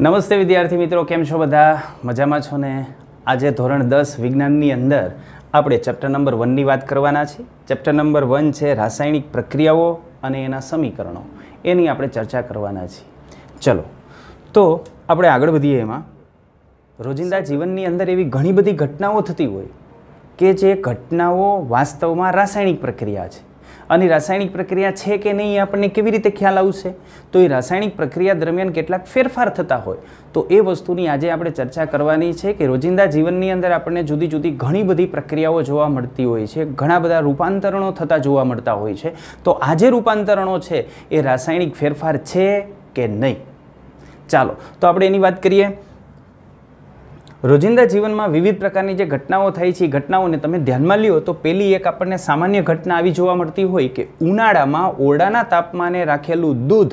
નમસ્તે વિદ્યાર્થી મિત્રો કેમ છો બધા મજામાં છો ને આજે ધોરણ દસ વિજ્ઞાનની અંદર આપણે ચેપ્ટર નંબર વનની વાત કરવાના છીએ ચેપ્ટર નંબર વન છે રાસાયણિક પ્રક્રિયાઓ અને એના સમીકરણો એની આપણે ચર્ચા કરવાના છીએ ચલો તો આપણે આગળ વધીએ એમાં રોજિંદા જીવનની અંદર એવી ઘણી બધી ઘટનાઓ થતી હોય કે જે ઘટનાઓ વાસ્તવમાં રાસાયણિક પ્રક્રિયા છે અને રાસાયણિક પ્રક્રિયા છે કે નહીં એ આપણને કેવી રીતે ખ્યાલ આવશે તો એ રાસાયણિક પ્રક્રિયા દરમિયાન કેટલાક ફેરફાર થતા હોય તો એ વસ્તુની આજે આપણે ચર્ચા કરવાની છે કે રોજિંદા જીવનની અંદર આપણને જુદી જુદી ઘણી બધી પ્રક્રિયાઓ જોવા મળતી હોય છે ઘણા બધા રૂપાંતરણો થતાં જોવા મળતા હોય છે તો આજે રૂપાંતરણો છે એ રાસાયણિક ફેરફાર છે કે નહીં ચાલો તો આપણે એની વાત કરીએ રોજિંદા જીવનમાં વિવિધ પ્રકારની જે ઘટનાઓ થાય છે એ ઘટનાઓને તમે ધ્યાનમાં લ્યો તો પહેલી એક આપણને સામાન્ય ઘટના આવી જોવા મળતી હોય કે ઉનાળામાં ઓરડાના તાપમાને રાખેલું દૂધ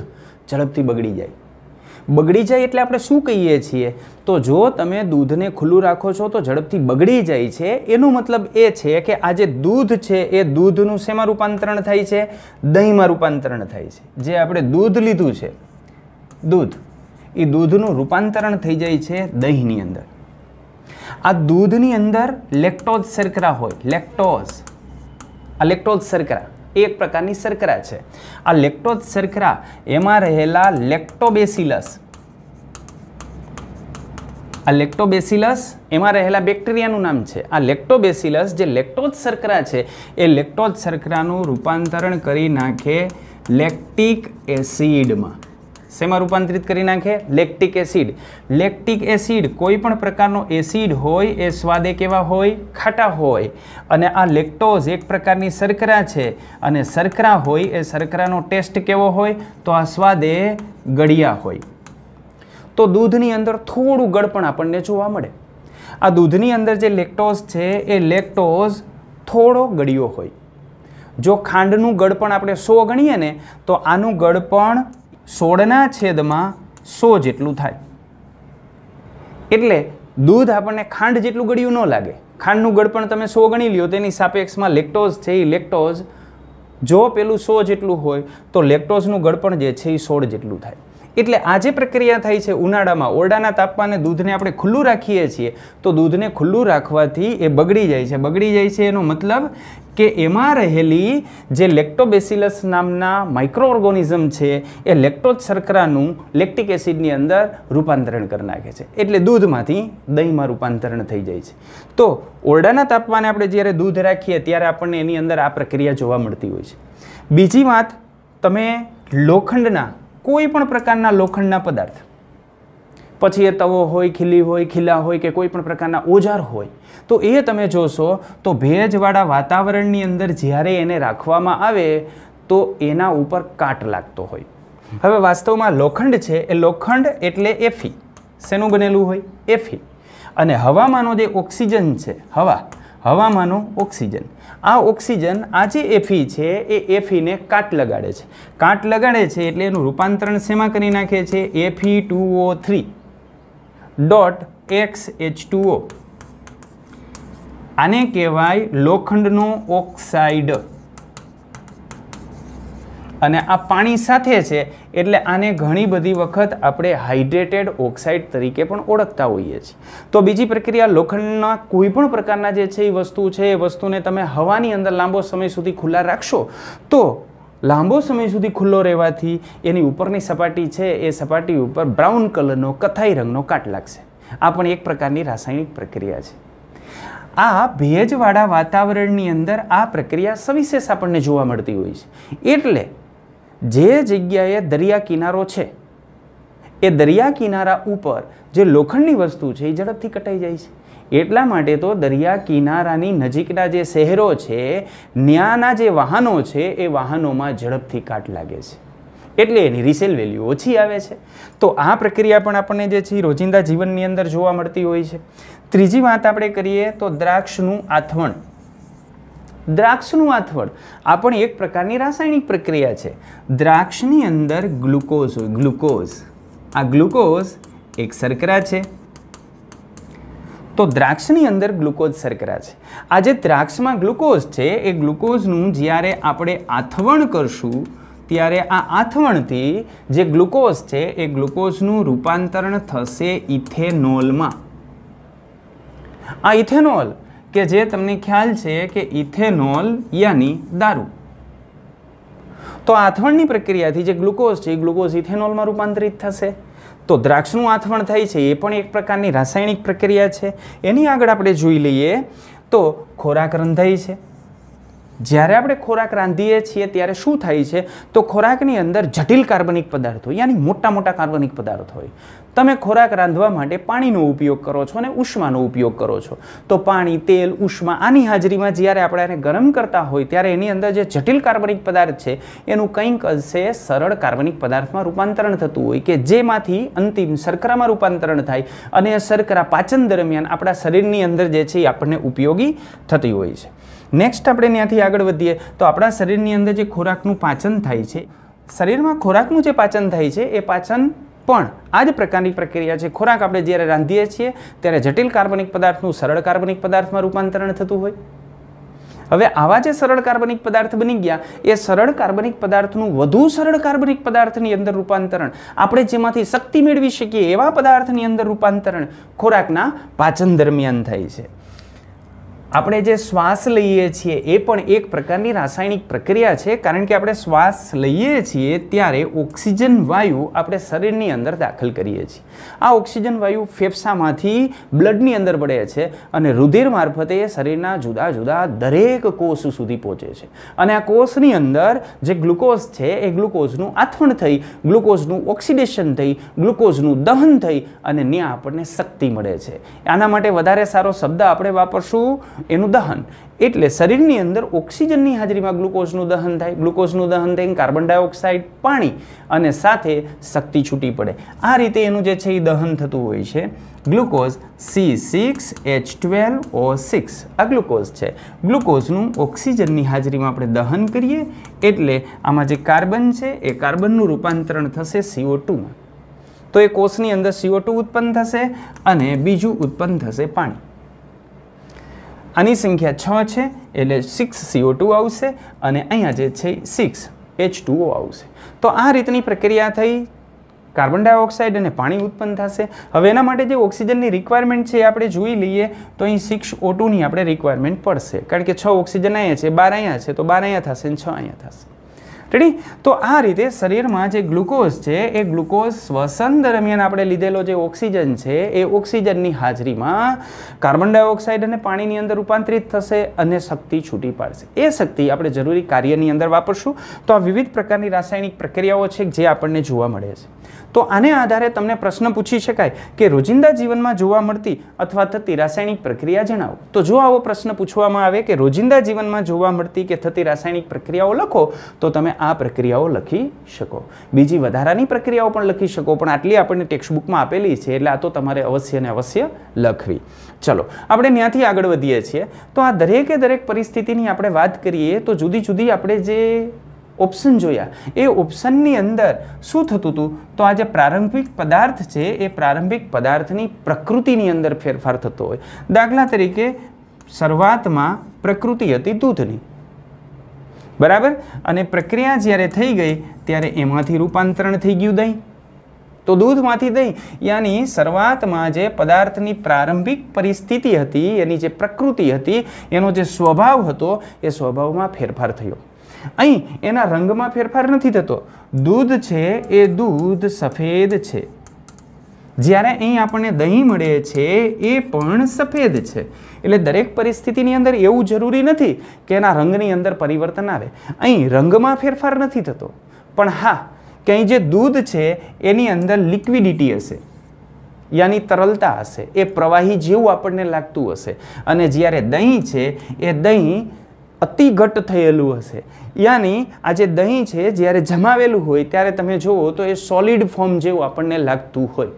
ઝડપથી બગડી જાય બગડી જાય એટલે આપણે શું કહીએ છીએ તો જો તમે દૂધને ખુલ્લું રાખો છો તો ઝડપથી બગડી જાય છે એનો મતલબ એ છે કે આ જે દૂધ છે એ દૂધનું શેમાં રૂપાંતરણ થાય છે દહીંમાં રૂપાંતરણ થાય છે જે આપણે દૂધ લીધું છે દૂધ એ દૂધનું રૂપાંતરણ થઈ જાય છે દહીંની અંદર આ દૂધની અંદર લેક્ટોઝ શર્કરા હોય લેક્ટોઝ આ લેક્ટોઝ શર્કરા એક પ્રકારની શર્કરા છે આ લેક્ટોઝ શર્કરા એમાં રહેલા લેક્ટોબેસિલસ આ લેક્ટોબેસિલસ એમાં રહેલા બેક્ટેરિયાનું નામ છે આ લેક્ટોબેસિલસ જે લેક્ટોજ શર્કરા છે એ લેક્ટોઝ શર્કરાનું રૂપાંતરણ કરી નાખે લેક્ટિક એસિડમાં શેમાં રૂપાંતરિત કરી નાખે લેક્ટિક એસિડ લેક્ટિક એસિડ કોઈ પણ પ્રકારનો એસિડ હોય એ સ્વાદે કેવા હોય ખાટા હોય અને આ લેક્ટોઝ એક પ્રકારની શર્કરા છે અને શર્કરા હોય એ શર્કરાનો ટેસ્ટ કેવો હોય તો આ સ્વાદે ગળિયા હોય તો દૂધની અંદર થોડું ગળપણ આપણને જોવા મળે આ દૂધની અંદર જે લેક્ટોઝ છે એ લેક્ટોઝ થોડો ગળ્યો હોય જો ખાંડનું ગળપણ આપણે સો ગણીએ ને તો આનું ગળપણ સોળના છેદમાં સો જેટલું થાય એટલે દૂધ આપણને ખાંડ જેટલું ગળ્યું ન લાગે ખાંડનું ગળપણ તમે સો ગણી લ્યો તેની સાપેક્ષમાં લેક્ટોઝ છે એ લેક્ટોઝ જો પેલું સો જેટલું હોય તો લેક્ટોઝનું ગળપણ જે છે એ સોળ જેટલું થાય એટલે આ જે પ્રક્રિયા થાય છે ઉનાળામાં ઓરડાના તાપમાને દૂધને આપણે ખુલ્લું રાખીએ છીએ તો દૂધને ખુલ્લું રાખવાથી એ બગડી જાય છે બગડી જાય છે એનો મતલબ કે એમાં રહેલી જે લેક્ટોબેસિલસ નામના માઇક્રો ઓર્ગોનિઝમ છે એ લેક્ટોજ શર્કરાનું લેક્ટિક એસિડની અંદર રૂપાંતરણ કરી નાખે છે એટલે દૂધમાંથી દહીંમાં રૂપાંતરણ થઈ જાય છે તો ઓરડાના તાપમાને આપણે જ્યારે દૂધ રાખીએ ત્યારે આપણને એની અંદર આ પ્રક્રિયા જોવા મળતી હોય છે બીજી વાત તમે લોખંડના કોઈ પણ પ્રકારના લોખંડના પદાર્થ પછી એ તવો હોય ખીલી હોય ખીલા હોય કે કોઈ પણ પ્રકારના ઓજાર હોય તો એ તમે જોશો તો ભેજવાળા વાતાવરણની અંદર જ્યારે એને રાખવામાં આવે તો એના ઉપર કાટ લાગતો હોય હવે વાસ્તવમાં લોખંડ છે એ લોખંડ એટલે એફી શેનું બનેલું હોય એફી અને હવામાં જે ઓક્સિજન છે હવા હવામાંનો ઓક્સિજન આ ઓક્સિજન આ જે એફી છે એ એફીને કાટ લગાડે છે કાટ લગાડે છે એટલે એનું રૂપાંતરણ શેમાં કરી નાખે છે Fe two O three dot x H two O આને કહેવાય લોખંડનો ઓક્સાઇડ અને આ પાણી સાથે છે એટલે આને ઘણી બધી વખત આપણે હાઇડ્રેટેડ ઓક્સાઇડ તરીકે પણ ઓળખતા હોઈએ છીએ તો બીજી પ્રક્રિયા લોખંડના કોઈ પણ પ્રકારના જે છે એ વસ્તુ છે એ વસ્તુને તમે હવાની અંદર લાંબો સમય સુધી ખુલ્લા રાખશો તો લાંબો સમય સુધી ખુલ્લો રહેવાથી એની ઉપરની સપાટી છે એ સપાટી ઉપર બ્રાઉન કલરનો કથાઈ રંગનો કાટ લાગશે આ પણ એક પ્રકારની રાસાયણિક પ્રક્રિયા છે આ ભેજવાળા વાતાવરણની અંદર આ પ્રક્રિયા સવિશેષ આપણને જોવા મળતી હોય છે એટલે જે જગ્યાએ દરિયા કિનારો છે એ દરિયા કિનારા ઉપર જે લોખંડની વસ્તુ છે એ ઝડપથી કટાઈ જાય છે એટલા માટે તો દરિયા કિનારાની નજીકના જે શહેરો છે ત્યાંના જે વાહનો છે એ વાહનોમાં ઝડપથી કાટ લાગે છે એટલે એની રિસેલ વેલ્યુ ઓછી આવે છે તો આ પ્રક્રિયા પણ આપણને જે છે રોજિંદા જીવનની અંદર જોવા મળતી હોય છે ત્રીજી વાત આપણે કરીએ તો દ્રાક્ષનું આથવણ દ્રાક્ષનું આથવડ આ પણ એક પ્રકારની રાસાયણિક પ્રક્રિયા છે દ્રાક્ષની અંદર ગ્લુકોઝ હોય ગ્લુકોઝ આ ગ્લુકોઝ એક શર્કરા છે તો દ્રાક્ષની અંદર ગ્લુકોઝ શર્કરા છે આ જે દ્રાક્ષમાં ગ્લુકોઝ છે એ ગ્લુકોઝનું જ્યારે આપણે આથવણ કરશું ત્યારે આ આથવણથી જે ગ્લુકોઝ છે એ ગ્લુકોઝનું રૂપાંતરણ થશે ઇથેનોલમાં આ ઇથેનોલ કે જે તમને ખ્યાલ છે કે ઇથેનોલ યાની દારૂ તો આથવણની પ્રક્રિયાથી જે ગ્લુકોઝ છે એ ગ્લુકોઝ ઇથેનોલમાં રૂપાંતરિત થશે તો દ્રાક્ષનું આથવણ થાય છે એ પણ એક પ્રકારની રાસાયણિક પ્રક્રિયા છે એની આગળ આપણે જોઈ લઈએ તો ખોરાક રંધાય છે જ્યારે આપણે ખોરાક રાંધીએ છીએ ત્યારે શું થાય છે તો ખોરાકની અંદર જટિલ કાર્બનિક પદાર્થો યાની મોટા મોટા કાર્બનિક પદાર્થ હોય તમે ખોરાક રાંધવા માટે પાણીનો ઉપયોગ કરો છો અને ઉષ્માનો ઉપયોગ કરો છો તો પાણી તેલ ઉષ્મા આની હાજરીમાં જ્યારે આપણે એને ગરમ કરતા હોય ત્યારે એની અંદર જે જટિલ કાર્બનિક પદાર્થ છે એનું કંઈક અંશે સરળ કાર્બનિક પદાર્થમાં રૂપાંતરણ થતું હોય કે જેમાંથી અંતિમ શર્કરામાં રૂપાંતરણ થાય અને શર્કરા પાચન દરમિયાન આપણા શરીરની અંદર જે છે એ આપણને ઉપયોગી થતી હોય છે નેક્સ્ટ આપણે ત્યાંથી આગળ વધીએ તો આપણા શરીરની અંદર જે ખોરાકનું પાચન થાય છે શરીરમાં ખોરાકનું જે પાચન થાય છે એ પાચન પણ આ જ પ્રકારની પ્રક્રિયા છે ખોરાક આપણે જ્યારે રાંધીએ છીએ ત્યારે જટિલ કાર્બનિક પદાર્થનું સરળ કાર્બનિક પદાર્થમાં રૂપાંતરણ થતું હોય હવે આવા જે સરળ કાર્બનિક પદાર્થ બની ગયા એ સરળ કાર્બનિક પદાર્થનું વધુ સરળ કાર્બનિક પદાર્થની અંદર રૂપાંતરણ આપણે જેમાંથી શક્તિ મેળવી શકીએ એવા પદાર્થની અંદર રૂપાંતરણ ખોરાકના પાચન દરમિયાન થાય છે આપણે જે શ્વાસ લઈએ છીએ એ પણ એક પ્રકારની રાસાયણિક પ્રક્રિયા છે કારણ કે આપણે શ્વાસ લઈએ છીએ ત્યારે ઓક્સિજન વાયુ આપણે શરીરની અંદર દાખલ કરીએ છીએ આ ઓક્સિજન વાયુ ફેફસામાંથી બ્લડની અંદર પડે છે અને રુધિર મારફતે શરીરના જુદા જુદા દરેક કોષ સુધી પહોંચે છે અને આ કોષની અંદર જે ગ્લુકોઝ છે એ ગ્લુકોઝનું આથવણ થઈ ગ્લુકોઝનું ઓક્સિડેશન થઈ ગ્લુકોઝનું દહન થઈ અને ત્યાં આપણને શક્તિ મળે છે આના માટે વધારે સારો શબ્દ આપણે વાપરશું એનું દહન એટલે શરીરની અંદર ઓક્સિજનની હાજરીમાં ગ્લુકોઝનું દહન થાય ગ્લુકોઝનું દહન થઈને કાર્બન ડાયોક્સાઇડ પાણી અને સાથે શક્તિ છૂટી પડે આ રીતે એનું જે છે એ દહન થતું હોય છે glucose C six H twelve O six આ ગ્લુકોઝ છે ગ્લુકોઝનું ઓક્સિજનની હાજરીમાં આપણે દહન કરીએ એટલે આમાં જે કાર્બન છે એ કાર્બનનું રૂપાંતરણ થશે સીઓ ટુમાં તો એ કોષની અંદર સીઓ ટુ ઉત્પન્ન થશે અને બીજું ઉત્પન્ન થશે પાણી આની સંખ્યા છ છે એટલે સિક્સ સીઓ ટુ આવશે અને અહીંયા જે છે સિક્સ એચ ટુઓ આવશે તો આ રીતની પ્રક્રિયા થઈ કાર્બન ડાયોક્સાઇડ અને પાણી ઉત્પન્ન થશે હવે એના માટે જે ઓક્સિજનની રિક્વાયરમેન્ટ છે એ આપણે જોઈ લઈએ તો અહીં સિક્સ ઓટુની આપણે રિક્વાયરમેન્ટ પડશે કારણ કે છ ઓક્સિજન અહીંયા છે બાર અહીંયા છે તો બાર અહીંયા થશે અને છ અહીંયા થશે રેડી તો આ રીતે શરીરમાં જે ગ્લુકોઝ છે એ ગ્લુકોઝ શ્વસન દરમિયાન આપણે લીધેલો જે ઓક્સિજન છે એ ઓક્સિજનની હાજરીમાં કાર્બન ડાયોક્સાઇડ અને પાણીની અંદર રૂપાંતરિત થશે અને શક્તિ છૂટી પાડશે એ શક્તિ આપણે જરૂરી કાર્યની અંદર વાપરશું તો આ વિવિધ પ્રકારની રાસાયણિક પ્રક્રિયાઓ છે જે આપણને જોવા મળે છે તો આને આધારે તમને પ્રશ્ન પૂછી શકાય કે રોજિંદા જીવનમાં જોવા મળતી અથવા થતી રાસાયણિક પ્રક્રિયા જણાવો તો જો આવો પ્રશ્ન પૂછવામાં આવે કે રોજિંદા જીવનમાં જોવા મળતી કે થતી રાસાયણિક પ્રક્રિયાઓ લખો તો તમે આ પ્રક્રિયાઓ લખી શકો બીજી વધારાની પ્રક્રિયાઓ પણ લખી શકો પણ આટલી આપણને ટેક્સ્ટબુકમાં આપેલી છે એટલે આ તો તમારે અવશ્ય ને અવશ્ય લખવી ચલો આપણે ત્યાંથી આગળ વધીએ છીએ તો આ દરેકે દરેક પરિસ્થિતિની આપણે વાત કરીએ તો જુદી જુદી આપણે જે ઓપ્શન જોયા એ ઓપ્શનની અંદર શું થતું હતું તો આ જે પ્રારંભિક પદાર્થ છે એ પ્રારંભિક પદાર્થની પ્રકૃતિની અંદર ફેરફાર થતો હોય દાખલા તરીકે શરૂઆતમાં પ્રકૃતિ હતી દૂધની બરાબર અને પ્રક્રિયા જ્યારે થઈ ગઈ ત્યારે એમાંથી રૂપાંતરણ થઈ ગયું દહીં તો દૂધમાંથી દહીં યાની શરૂઆતમાં જે પદાર્થની પ્રારંભિક પરિસ્થિતિ હતી એની જે પ્રકૃતિ હતી એનો જે સ્વભાવ હતો એ સ્વભાવમાં ફેરફાર થયો અહીં એના રંગમાં ફેરફાર નથી થતો દૂધ છે એ દૂધ સફેદ છે જ્યારે અહીં આપણને દહીં મળે છે એ પણ સફેદ છે એટલે દરેક પરિસ્થિતિની અંદર એવું જરૂરી નથી કે એના રંગની અંદર પરિવર્તન આવે અહીં રંગમાં ફેરફાર નથી થતો પણ હા કે અહીં જે દૂધ છે એની અંદર લિક્વિડિટી હશે યાની તરલતા હશે એ પ્રવાહી જેવું આપણને લાગતું હશે અને જ્યારે દહીં છે એ દહીં અતિઘટ થયેલું હશે યાની આ જે દહીં છે જ્યારે જમાવેલું હોય ત્યારે તમે જુઓ તો એ સોલિડ ફોર્મ જેવું આપણને લાગતું હોય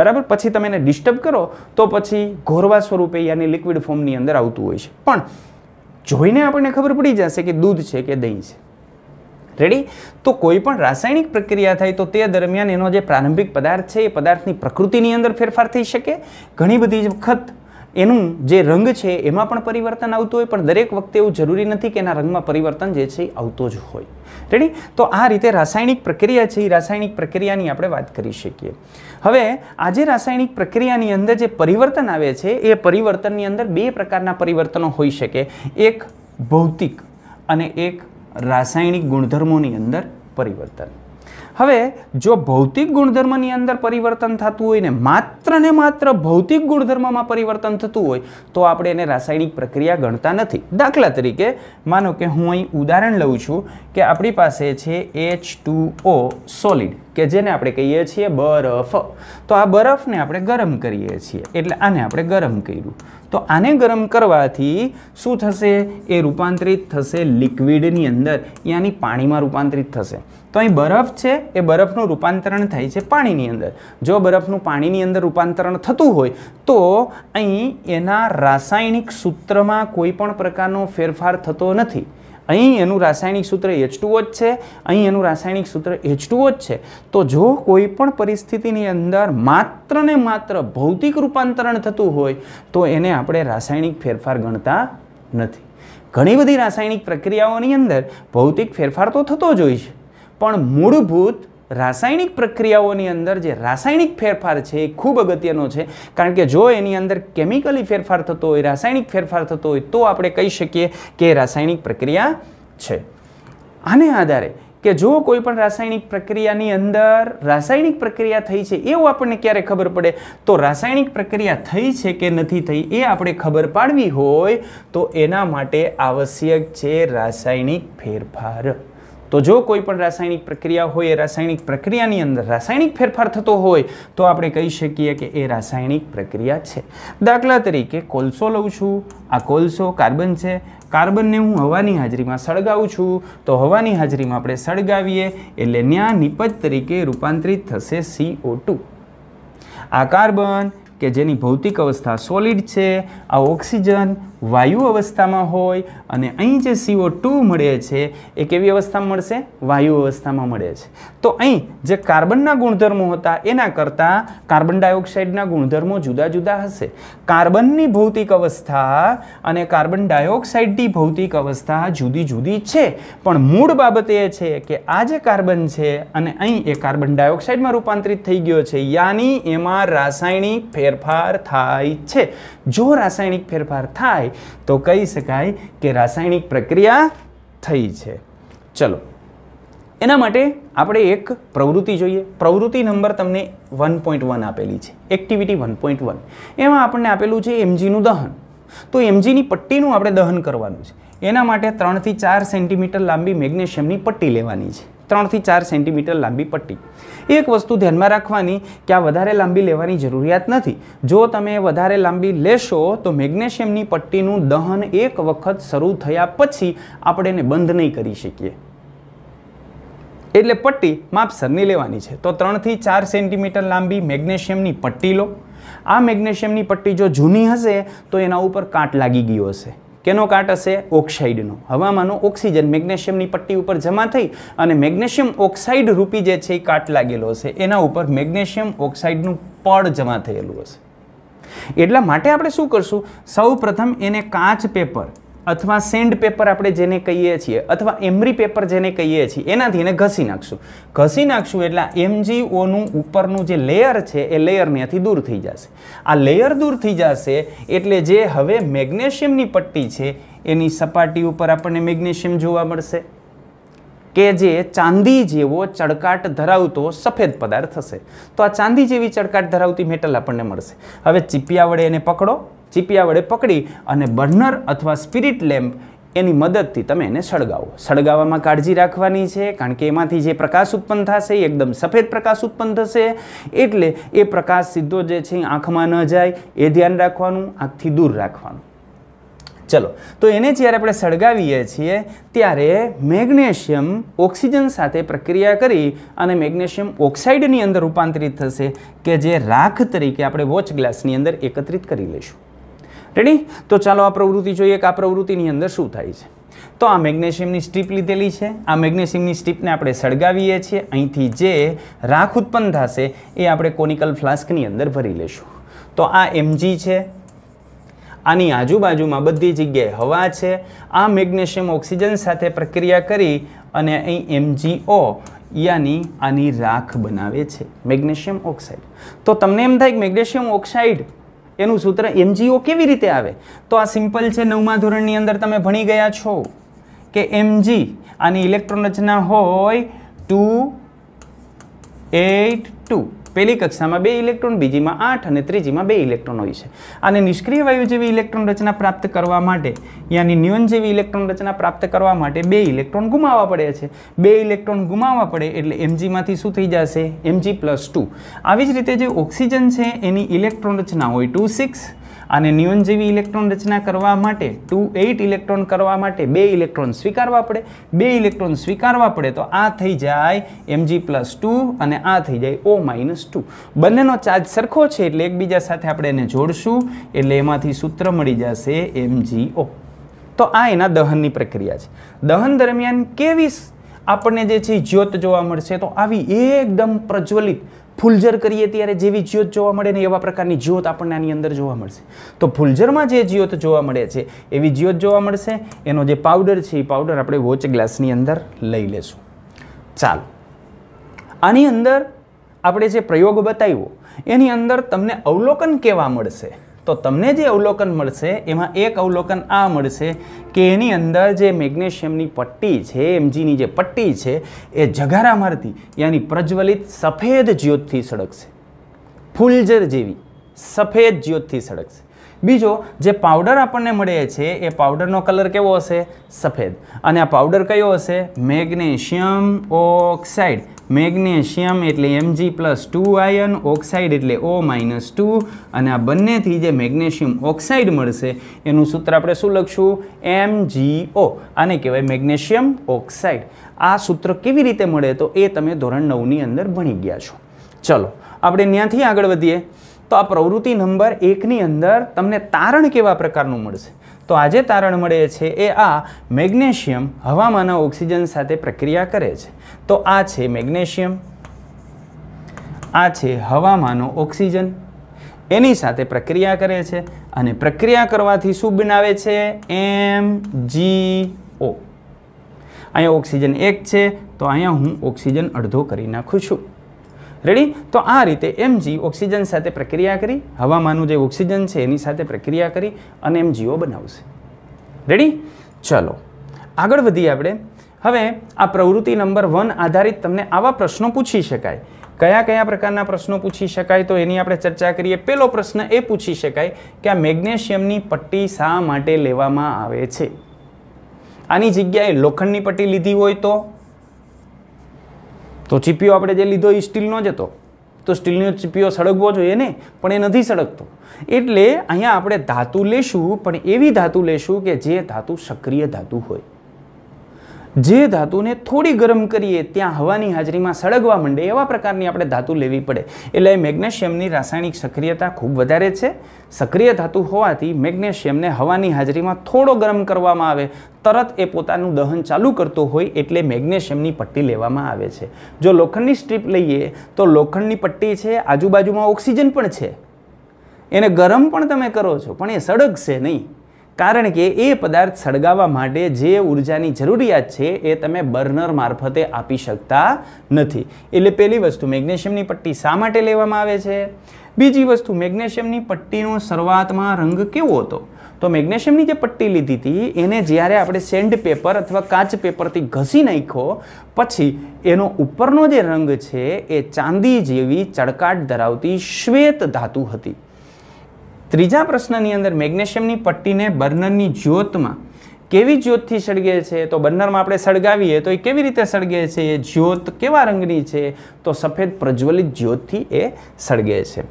બરાબર પછી તમે એને ડિસ્ટર્બ કરો તો પછી ઘોરવા સ્વરૂપે યાની લિક્વિડ ફોર્મની અંદર આવતું હોય છે પણ જોઈને આપણને ખબર પડી જશે કે દૂધ છે કે દહીં છે રેડી તો કોઈ પણ રાસાયણિક પ્રક્રિયા થાય તો તે દરમિયાન એનો જે પ્રારંભિક પદાર્થ છે એ પદાર્થની પ્રકૃતિની અંદર ફેરફાર થઈ શકે ઘણી બધી વખત એનું જે રંગ છે એમાં પણ પરિવર્તન આવતું હોય પણ દરેક વખતે એવું જરૂરી નથી કે એના રંગમાં પરિવર્તન જે છે એ આવતો જ હોય રેડી તો આ રીતે રાસાયણિક પ્રક્રિયા છે એ રાસાયણિક પ્રક્રિયાની આપણે વાત કરી શકીએ હવે આજે રાસાયણિક પ્રક્રિયાની અંદર જે પરિવર્તન આવે છે એ પરિવર્તનની અંદર બે પ્રકારના પરિવર્તનો હોઈ શકે એક ભૌતિક અને એક રાસાયણિક ગુણધર્મોની અંદર પરિવર્તન હવે જો ભૌતિક ગુણધર્મની અંદર પરિવર્તન થતું હોય ને માત્ર ને માત્ર ભૌતિક ગુણધર્મમાં પરિવર્તન થતું હોય તો આપણે એને રાસાયણિક પ્રક્રિયા ગણતા નથી દાખલા તરીકે માનો કે હું અહીં ઉદાહરણ લઉં છું કે આપણી પાસે છે એચ ટુ ઓ સોલિડ કે જેને આપણે કહીએ છીએ બરફ તો આ બરફને આપણે ગરમ કરીએ છીએ એટલે આને આપણે ગરમ કર્યું તો આને ગરમ કરવાથી શું થશે એ રૂપાંતરિત થશે લિક્વિડની અંદર યાની પાણીમાં રૂપાંતરિત થશે તો અહીં બરફ છે એ બરફનું રૂપાંતરણ થાય છે પાણીની અંદર જો બરફનું પાણીની અંદર રૂપાંતરણ થતું હોય તો અહીં એના રાસાયણિક સૂત્રમાં કોઈ પણ પ્રકારનો ફેરફાર થતો નથી અહીં એનું રાસાયણિક સૂત્ર એચ જ છે અહીં એનું રાસાયણિક સૂત્ર એચ જ છે તો જો કોઈ પણ પરિસ્થિતિની અંદર માત્ર ને માત્ર ભૌતિક રૂપાંતરણ થતું હોય તો એને આપણે રાસાયણિક ફેરફાર ગણતા નથી ઘણી બધી રાસાયણિક પ્રક્રિયાઓની અંદર ભૌતિક ફેરફાર તો થતો જ હોય છે પણ મૂળભૂત રાસાયણિક પ્રક્રિયાઓની અંદર જે રાસાયણિક ફેરફાર છે એ ખૂબ અગત્યનો છે કારણ કે જો એની અંદર કેમિકલી ફેરફાર થતો હોય રાસાયણિક ફેરફાર થતો હોય તો આપણે કહી શકીએ કે રાસાયણિક પ્રક્રિયા છે આને આધારે કે જો કોઈ પણ રાસાયણિક પ્રક્રિયાની અંદર રાસાયણિક પ્રક્રિયા થઈ છે એવું આપણને ક્યારે ખબર પડે તો રાસાયણિક પ્રક્રિયા થઈ છે કે નથી થઈ એ આપણે ખબર પાડવી હોય તો એના માટે આવશ્યક છે રાસાયણિક ફેરફાર તો જો કોઈ પણ રાસાયણિક પ્રક્રિયા હોય એ રાસાયણિક પ્રક્રિયાની અંદર રાસાયણિક ફેરફાર થતો હોય તો આપણે કહી શકીએ કે એ રાસાયણિક પ્રક્રિયા છે દાખલા તરીકે કોલસો લઉં છું આ કોલસો કાર્બન છે કાર્બનને હું હવાની હાજરીમાં સળગાવું છું તો હવાની હાજરીમાં આપણે સળગાવીએ એટલે ન્યા નિપજ તરીકે રૂપાંતરિત થશે સીઓ આ કાર્બન કે જેની ભૌતિક અવસ્થા સોલિડ છે આ ઓક્સિજન વાયુ અવસ્થામાં હોય અને અહીં જે સીઓ ટુ મળે છે એ કેવી અવસ્થામાં મળશે વાયુ અવસ્થામાં મળે છે તો અહીં જે કાર્બનના ગુણધર્મો હતા એના કરતાં કાર્બન ડાયોક્સાઇડના ગુણધર્મો જુદા જુદા હશે કાર્બનની ભૌતિક અવસ્થા અને કાર્બન ડાયોક્સાઇડની ભૌતિક અવસ્થા જુદી જુદી છે પણ મૂળ બાબત એ છે કે આ જે કાર્બન છે અને અહીં એ કાર્બન ડાયોક્સાઇડમાં રૂપાંતરિત થઈ ગયો છે યાની એમાં રાસાયણિક ફેર ફેરફાર થાય છે જો રાસાયણિક ફેરફાર થાય તો કહી શકાય કે રાસાયણિક પ્રક્રિયા થઈ છે ચલો એના માટે આપણે એક પ્રવૃત્તિ જોઈએ પ્રવૃત્તિ નંબર તમને વન પોઈન્ટ વન આપેલી છે એક્ટિવિટી વન પોઈન્ટ વન એમાં આપણને આપેલું છે એમજીનું દહન તો એમજીની પટ્ટીનું આપણે દહન કરવાનું છે એના માટે ત્રણથી ચાર સેન્ટીમીટર લાંબી મેગ્નેશિયમની પટ્ટી લેવાની છે ત્રણથી ચાર સેન્ટીમીટર લાંબી પટ્ટી એક વસ્તુ ધ્યાનમાં રાખવાની કે આ વધારે લાંબી લેવાની જરૂરિયાત નથી જો તમે વધારે લાંબી લેશો તો મેગ્નેશિયમની પટ્ટીનું દહન એક વખત શરૂ થયા પછી આપણે એને બંધ નહીં કરી શકીએ એટલે પટ્ટી માપસરની લેવાની છે તો ત્રણથી ચાર સેન્ટીમીટર લાંબી મેગ્નેશિયમની પટ્ટી લો આ મેગ્નેશિયમની પટ્ટી જો જૂની હશે તો એના ઉપર કાંટ લાગી ગયો હશે કેનો કાટ હશે ઓક્સાઇડનો હવામાંનો ઓક્સિજન મેગ્નેશિયમની પટ્ટી ઉપર જમા થઈ અને મેગ્નેશિયમ ઓક્સાઇડ રૂપી જે છે એ કાટ લાગેલો હશે એના ઉપર મેગ્નેશિયમ ઓક્સાઇડનું પડ જમા થયેલું હશે એટલા માટે આપણે શું કરશું સૌ પ્રથમ એને કાચ પેપર અથવા સેન્ડ પેપર આપણે જેને કહીએ છીએ અથવા એમરી પેપર જેને કહીએ છીએ એનાથી એને ઘસી નાખશું ઘસી નાખશું એટલે એમજીઓનું ઉપરનું જે લેયર છે એ લેયર ત્યાંથી દૂર થઈ જશે આ લેયર દૂર થઈ જશે એટલે જે હવે મેગ્નેશિયમની પટ્ટી છે એની સપાટી ઉપર આપણને મેગ્નેશિયમ જોવા મળશે કે જે ચાંદી જેવો ચડકાટ ધરાવતો સફેદ પદાર્થ થશે તો આ ચાંદી જેવી ચડકાટ ધરાવતી મેટલ આપણને મળશે હવે ચીપિયા વડે એને પકડો ચીપિયા વડે પકડી અને બર્નર અથવા સ્પિરિટ લેમ્પ એની મદદથી તમે એને સળગાવો સળગાવવામાં કાળજી રાખવાની છે કારણ કે એમાંથી જે પ્રકાશ ઉત્પન્ન થશે એ એકદમ સફેદ પ્રકાશ ઉત્પન્ન થશે એટલે એ પ્રકાશ સીધો જે છે આંખમાં ન જાય એ ધ્યાન રાખવાનું આંખથી દૂર રાખવાનું ચલો તો એને જ્યારે આપણે સળગાવીએ છીએ ત્યારે મેગ્નેશિયમ ઓક્સિજન સાથે પ્રક્રિયા કરી અને મેગ્નેશિયમ ઓક્સાઇડની અંદર રૂપાંતરિત થશે કે જે રાખ તરીકે આપણે વોચ ગ્લાસની અંદર એકત્રિત કરી લઈશું રેડી તો ચાલો આ પ્રવૃત્તિ જોઈએ કે આ પ્રવૃત્તિની અંદર શું થાય છે તો આ મેગ્નેશિયમની સ્ટ્રીપ લીધેલી છે આ મેગ્નેશિયમની સ્ટ્રીપને આપણે સળગાવીએ છીએ અહીંથી જે રાખ ઉત્પન્ન થશે એ આપણે કોનિકલ ફ્લાસ્કની અંદર ભરી લેશું તો આ એમજી છે આની આજુબાજુમાં બધી જગ્યાએ હવા છે આ મેગ્નેશિયમ ઓક્સિજન સાથે પ્રક્રિયા કરી અને અહીં એમજીઓ યાની આની રાખ બનાવે છે મેગ્નેશિયમ ઓક્સાઇડ તો તમને એમ થાય કે મેગ્નેશિયમ ઓક્સાઇડ તેનું સૂત્ર એમજીઓ કેવી રીતે આવે તો આ સિમ્પલ છે નવમા ધોરણની અંદર તમે ભણી ગયા છો કે એમજી આની ઇલેક્ટ્રોન રચના હોય ટુ એટ ટુ પહેલી કક્ષામાં બે ઇલેક્ટ્રોન બીજીમાં આઠ અને ત્રીજીમાં બે ઇલેક્ટ્રોન હોય છે અને નિષ્ક્રિય વાયુ જેવી ઇલેક્ટ્રોન રચના પ્રાપ્ત કરવા માટે યાની ન્યુન જેવી ઇલેક્ટ્રોન રચના પ્રાપ્ત કરવા માટે બે ઇલેક્ટ્રોન ગુમાવવા પડે છે બે ઇલેક્ટ્રોન ગુમાવવા પડે એટલે એમજીમાંથી શું થઈ જશે એમજી પ્લસ ટુ આવી જ રીતે જે ઓક્સિજન છે એની ઇલેક્ટ્રોન રચના હોય ટુ સિક્સ આને ન્યુન જેવી ઇલેક્ટ્રોન રચના કરવા માટે ટુ એઇટ ઇલેક્ટ્રોન કરવા માટે બે ઇલેક્ટ્રોન સ્વીકારવા પડે બે ઇલેક્ટ્રોન સ્વીકારવા પડે તો આ થઈ જાય એમજી પ્લસ ટુ અને આ થઈ જાય ઓ માઇનસ ટુ બંનેનો ચાર્જ સરખો છે એટલે એકબીજા સાથે આપણે એને જોડશું એટલે એમાંથી સૂત્ર મળી જશે એમજીઓ તો આ એના દહનની પ્રક્રિયા છે દહન દરમિયાન કેવી આપણને જે છે જ્યોત જોવા મળશે તો આવી એકદમ પ્રજ્વલિત ફૂલઝર કરીએ ત્યારે જેવી જ્યોત જોવા મળે ને એવા પ્રકારની જ્યોત આપણને આની અંદર જોવા મળશે તો ફૂલઝરમાં જે જ્યોત જોવા મળે છે એવી જ્યોત જોવા મળશે એનો જે પાવડર છે એ પાવડર આપણે વોચ ગ્લાસની અંદર લઈ લેશું ચાલો આની અંદર આપણે જે પ્રયોગ બતાવ્યો એની અંદર તમને અવલોકન કેવા મળશે તો તમને જે અવલોકન મળશે એમાં એક અવલોકન આ મળશે કે એની અંદર જે મેગ્નેશિયમની પટ્ટી છે એમજીની જે પટ્ટી છે એ જગારા મારતી યાની પ્રજ્વલિત સફેદ જ્યોતથી સળગશે ફૂલજર જેવી સફેદ જ્યોતથી સળગશે બીજો જે પાવડર આપણને મળે છે એ પાવડરનો કલર કેવો હશે સફેદ અને આ પાવડર કયો હશે મેગ્નેશિયમ ઓક્સાઇડ મેગ્નેશિયમ એટલે Mg plus two ion oxide એટલે ઓ માઇનસ ટુ અને આ બંનેથી જે મેગ્નેશિયમ ઓક્સાઇડ મળશે એનું સૂત્ર આપણે શું લખશું એમજીઓ આને કહેવાય મેગ્નેશિયમ ઓક્સાઇડ આ સૂત્ર કેવી રીતે મળે તો એ તમે ધોરણ નવની અંદર ભણી ગયા છો ચલો આપણે ત્યાંથી આગળ વધીએ તો આ પ્રવૃત્તિ નંબર એકની અંદર તમને તારણ કેવા પ્રકારનું મળશે તો આજે તારણ મળે છે એ આ મેગ્નેશિયમ હવામાંના ઓક્સિજન સાથે પ્રક્રિયા કરે છે તો આ છે મેગ્નેશિયમ આ છે હવામાંનો ઓક્સિજન એની સાથે પ્રક્રિયા કરે છે અને પ્રક્રિયા કરવાથી શું બનાવે છે એમ જી ઓ અહીંયા ઓક્સિજન એક છે તો અહીંયા હું ઓક્સિજન અડધો કરી નાખું છું રેડી તો આ રીતે એમજી ઓક્સિજન સાથે પ્રક્રિયા કરી હવામાંનું જે ઓક્સિજન છે એની સાથે પ્રક્રિયા કરી અને એમજીઓ બનાવશે રેડી ચલો આગળ વધીએ આપણે હવે આ પ્રવૃત્તિ નંબર વન આધારિત તમને આવા પ્રશ્નો પૂછી શકાય કયા કયા પ્રકારના પ્રશ્નો પૂછી શકાય તો એની આપણે ચર્ચા કરીએ પહેલો પ્રશ્ન એ પૂછી શકાય કે આ મેગ્નેશિયમની પટ્ટી શા માટે લેવામાં આવે છે આની જગ્યાએ લોખંડની પટ્ટી લીધી હોય તો તો ચીપીઓ આપણે જે લીધો એ સ્ટીલનો જ હતો તો સ્ટીલનો ચીપીઓ સળગવો જોઈએ ને પણ એ નથી સળગતો એટલે અહીંયા આપણે ધાતુ લેશું પણ એવી ધાતુ લેશું કે જે ધાતુ સક્રિય ધાતુ હોય જે ધાતુને થોડી ગરમ કરીએ ત્યાં હવાની હાજરીમાં સળગવા માંડે એવા પ્રકારની આપણે ધાતુ લેવી પડે એટલે મેગ્નેશિયમની રાસાયણિક સક્રિયતા ખૂબ વધારે છે સક્રિય ધાતુ હોવાથી મેગ્નેશિયમને હવાની હાજરીમાં થોડો ગરમ કરવામાં આવે તરત એ પોતાનું દહન ચાલુ કરતો હોય એટલે મેગ્નેશિયમની પટ્ટી લેવામાં આવે છે જો લોખંડની સ્ટ્રીપ લઈએ તો લોખંડની પટ્ટી છે આજુબાજુમાં ઓક્સિજન પણ છે એને ગરમ પણ તમે કરો છો પણ એ સળગશે નહીં કારણ કે એ પદાર્થ સળગાવવા માટે જે ઉર્જાની જરૂરિયાત છે એ તમે બર્નર મારફતે આપી શકતા નથી એટલે પહેલી વસ્તુ મેગ્નેશિયમની પટ્ટી શા માટે લેવામાં આવે છે બીજી વસ્તુ મેગ્નેશિયમની પટ્ટીનો શરૂઆતમાં રંગ કેવો હતો તો મેગ્નેશિયમની જે પટ્ટી લીધી હતી એને જ્યારે આપણે સેન્ડ પેપર અથવા કાચ પેપરથી ઘસી નાખ્યો પછી એનો ઉપરનો જે રંગ છે એ ચાંદી જેવી ચળકાટ ધરાવતી શ્વેત ધાતુ હતી ત્રીજા પ્રશ્નની અંદર મેગ્નેશિયમની પટ્ટીને બર્નરની જ્યોતમાં કેવી જ્યોતથી સળગે છે તો બર્નરમાં આપણે સળગાવીએ તો એ કેવી રીતે સળગે છે એ જ્યોત કેવા રંગની છે તો સફેદ પ્રજ્વલિત જ્યોતથી એ સળગે છે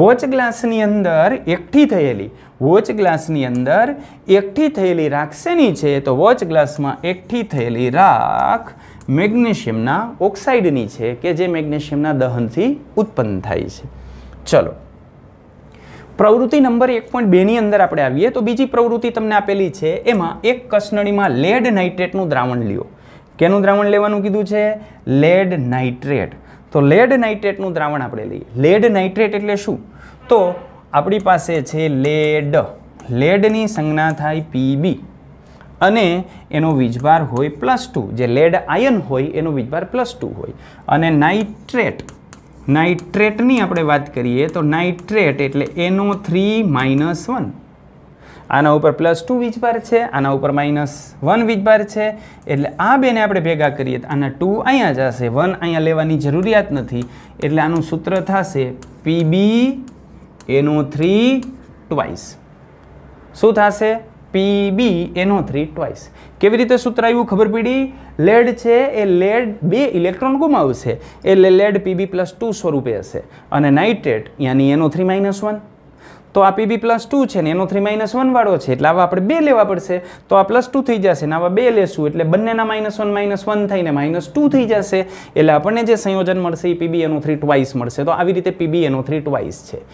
વોચ ગ્લાસની અંદર એકઠી થયેલી વોચ ગ્લાસની અંદર એકઠી થયેલી રાખ શેની છે તો વોચ ગ્લાસમાં એકઠી થયેલી રાખ મેગ્નેશિયમના ઓક્સાઇડની છે કે જે મેગ્નેશિયમના દહનથી ઉત્પન્ન થાય છે ચલો પ્રવૃત્તિ નંબર એક પોઈન્ટ બેની અંદર આપણે આવીએ તો બીજી પ્રવૃત્તિ તમને આપેલી છે એમાં એક કસનળીમાં લેડ નાઇટ્રેટનું દ્રાવણ લ્યો કેનું દ્રાવણ લેવાનું કીધું છે લેડ નાઇટ્રેટ તો લેડ નાઇટ્રેટનું દ્રાવણ આપણે લઈએ લેડ નાઇટ્રેટ એટલે શું તો આપણી પાસે છે લેડ લેડની સંજ્ઞા થાય પીબી અને એનો વીજભાર હોય પ્લસ ટુ જે લેડ આયન હોય એનો વીજભાર પ્લસ ટુ હોય અને નાઇટ્રેટ નાઇટ્રેટની આપણે વાત કરીએ તો નાઇટ્રેટ એટલે એનો થ્રી માઇનસ વન આના ઉપર પ્લસ ટુ વીજભાર છે આના ઉપર માઇનસ વન વીજભાર છે એટલે આ બેને આપણે ભેગા કરીએ તો આના ટુ અહીંયા જશે વન અહીંયા લેવાની જરૂરિયાત નથી એટલે આનું સૂત્ર થશે પીબી એનો થ્રી ટ્વાઇસ શું થશે પી બી એનો થ્રી ટ્વાઇસ કેવી રીતે સૂત્ર આવ્યું ખબર પડી લેડ છે એ લેડ બે ઇલેક્ટ્રોન ગુમાવશે એટલે લેડ પીબી પ્લસ ટુ સ્વરૂપે હશે અને નાઇટ્રેટ યાની એનો થ્રી માઇનસ વન તો આ પીબી પ્લસ ટુ છે ને એનો થ્રી માઇનસ વન વાળો છે એટલે આવા આપણે બે લેવા પડશે તો આ પ્લસ ટુ થઈ જશે ને આવા બે લેશું એટલે બંનેના માઇનસ વન માઇનસ વન થઈને માઇનસ ટુ થઈ જશે એટલે આપણને જે સંયોજન મળશે એ પીબી એનો થ્રી ટ્વાઇસ મળશે તો આવી રીતે પીબી એનો થ્રી ટ્વાઇસ છે